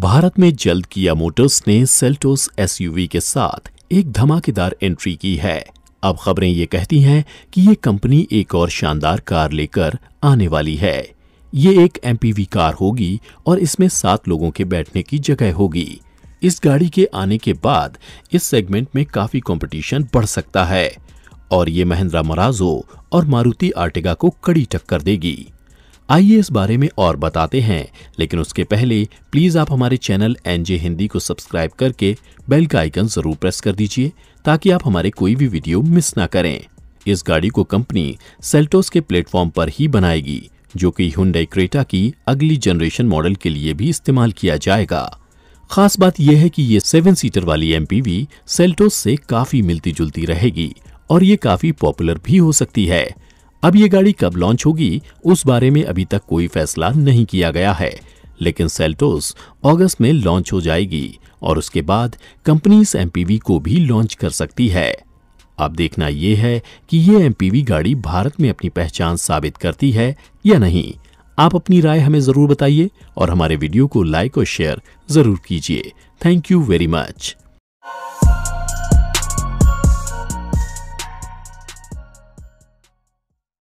भारत में जल्द किया मोटर्स ने सेल्टोस एसयूवी के साथ एक धमाकेदार एंट्री की है अब खबरें ये कहती हैं कि ये कंपनी एक और शानदार कार लेकर आने वाली है ये एक एमपीवी कार होगी और इसमें सात लोगों के बैठने की जगह होगी इस गाड़ी के आने के बाद इस सेगमेंट में काफी कंपटीशन बढ़ सकता है और ये महिंद्रा मराजो और मारुति आर्टिगा को कड़ी टक्कर देगी आइए इस बारे में और बताते हैं लेकिन उसके पहले प्लीज़ आप हमारे चैनल एनजे हिंदी को सब्सक्राइब करके बेल का आइकन ज़रूर प्रेस कर दीजिए ताकि आप हमारे कोई भी वीडियो मिस ना करें इस गाड़ी को कंपनी सेल्टोस के प्लेटफॉर्म पर ही बनाएगी जो कि हुंडई क्रेटा की अगली जनरेशन मॉडल के लिए भी इस्तेमाल किया जाएगा खास बात यह है कि ये सेवन सीटर वाली एमपीवी सेल्टोस से काफ़ी मिलती जुलती रहेगी और ये काफ़ी पॉपुलर भी हो सकती है अब ये गाड़ी कब लॉन्च होगी उस बारे में अभी तक कोई फैसला नहीं किया गया है लेकिन सेल्टोस अगस्त में लॉन्च हो जाएगी और उसके बाद कंपनी इस एमपीवी को भी लॉन्च कर सकती है अब देखना यह है कि ये एमपीवी गाड़ी भारत में अपनी पहचान साबित करती है या नहीं आप अपनी राय हमें जरूर बताइए और हमारे वीडियो को लाइक और शेयर जरूर कीजिए थैंक यू वेरी मच